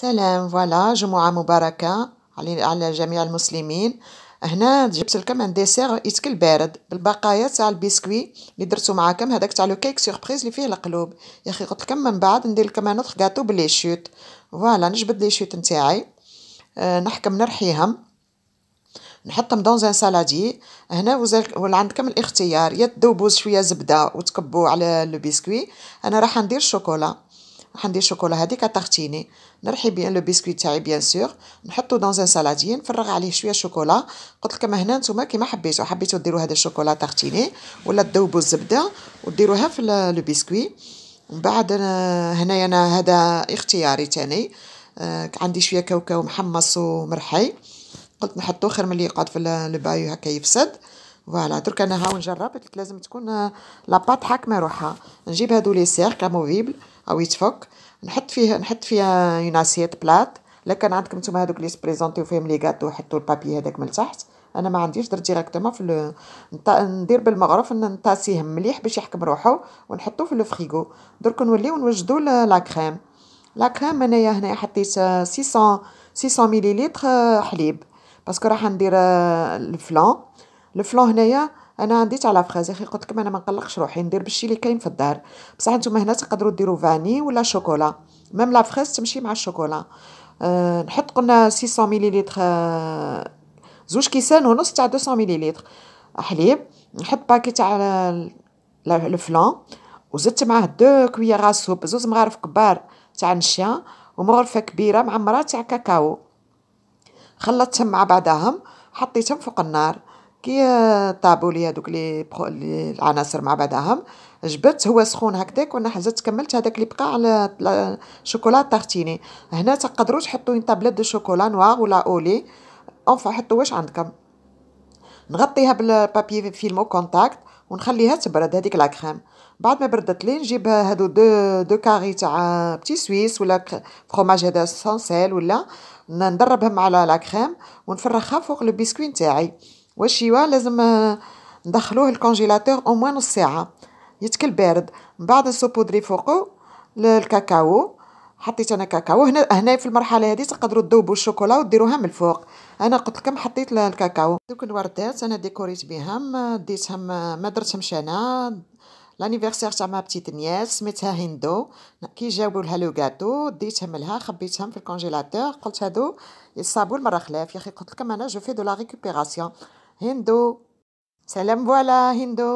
سلام فوالا جمعة مباركة على جميع المسلمين هنا جبت لكم ديسير يتكل بارد بالبقايا تاع البسكوي اللي درتو معاكم هذاك تاع لو كيك سوربريز اللي فيه القلوب يا اخي قلت لكم من بعد ندير لكم ان غاتو بلي شوت فوالا نجبد لي شوت نتاعي أه نحكم نرحيهم نحطهم دون زان سالادي هنا وزال عندكم الاختيار يا تذوبوا شويه زبده وتكبوا على لو بسكوي انا راح ندير شوكولا راح ندير شوكولا هذيك تارتيني نرحي بيان لو بيسكوي تاعي بيان سور نحطو دون ان سالادي نفرغ عليه شويه شوكولا قلت لكم هنا نتوما كيما حبيتو حبيتو ديروا هذا الشوكولا تاختيني ولا تذوبوا الزبده وديروها في لو بيسكوي من بعد آه، هنايا انا هذا اختياري تاني آه، عندي شويه كاوكاو محمص ومرحي قلت نحطو خير من اللي يقعد في بايو هكا يفسد فوالا درك انا هاو نجرب لازم تكون آه، لاباط حاكمه روحها نجيب هادو لي سيرك اموفيبل او يتفك نحط فيه نحط فيها اون اسيت بلات لكن عندكم نتوما هذوك لي سبريزونتي فيهم لي غاتو حطوا البابي هذاك من تحت انا ما عنديش درت ديريكتومون في ال... ندير بالمغرف نطاسيهم مليح باش يحكم روحو ونحطوه في الفريغو درك نوليو نوجدو لا كريم لا كريم انايا هنايا حطيت 600 600 مليلتر حليب باسكو راح ندير الفلان الفلان هنايا انا عنديت على فراز اخي قلت لكم انا ما نقلقش روحي ندير بالشي اللي كاين في الدار بصح نتوما هنا تقدروا ديروا فاني ولا شوكولا ميم لا تمشي مع الشوكولا أه نحط قلنا 600 مليلتر آه، زوج كيسان ونص تاع 200 مليلتر حليب نحط باكي تاع الفلان وزدت معاه دو كويرا سوب زوز مغارف كبار تاع نشا ومغرفه كبيره معمره تاع كاكاو خلطتهم مع بعضهم حطيتهم فوق النار كي طابوا لي هذوك لي العناصر مع بعضهم جبت هو سخون هكذاك وانا حزت كملت هذاك اللي بقى على الشوكولا تارتيني هنا تقدروا تحطوا ان طابليت دو شوكولا نوار ولا اولي اونفا حطوا واش عندكم نغطيها بالبابي فيلمو كونتاكت ونخليها تبرد هذيك لا كريم بعد ما بردت لي نجيب هادو دو دو كاري تاع بتي سويس ولا فروماج هذا سانسيل ولا ندربهم على لا كريم ونفرخها فوق البسكوين تاعي والشيوا لازم آه، ندخلوه الكونجيلاتور او موان نص ساعه يتكل بارد من بعد نصوبودري فوقو الكاكاو حطيت انا كاكاو هنا هنا في المرحله هذه تقدروا تذوبوا الشوكولا وديروها من الفوق انا قلت لكم حطيت الكاكاو دوك الوردات انا ديكوريت بهم ديتهم ما درتهمش انا لانيفيرسير تاع ما بتيت نياس سميتها هندو كي جاوبوا لها لو غاتو ديتهم لها خبيتهم في الكونجيلاتور قلت هادو يصابوا المره خلاف يا اخي قلت لكم انا جو في دو لا ريكوبيراسيون هندو سلام فوالا هندو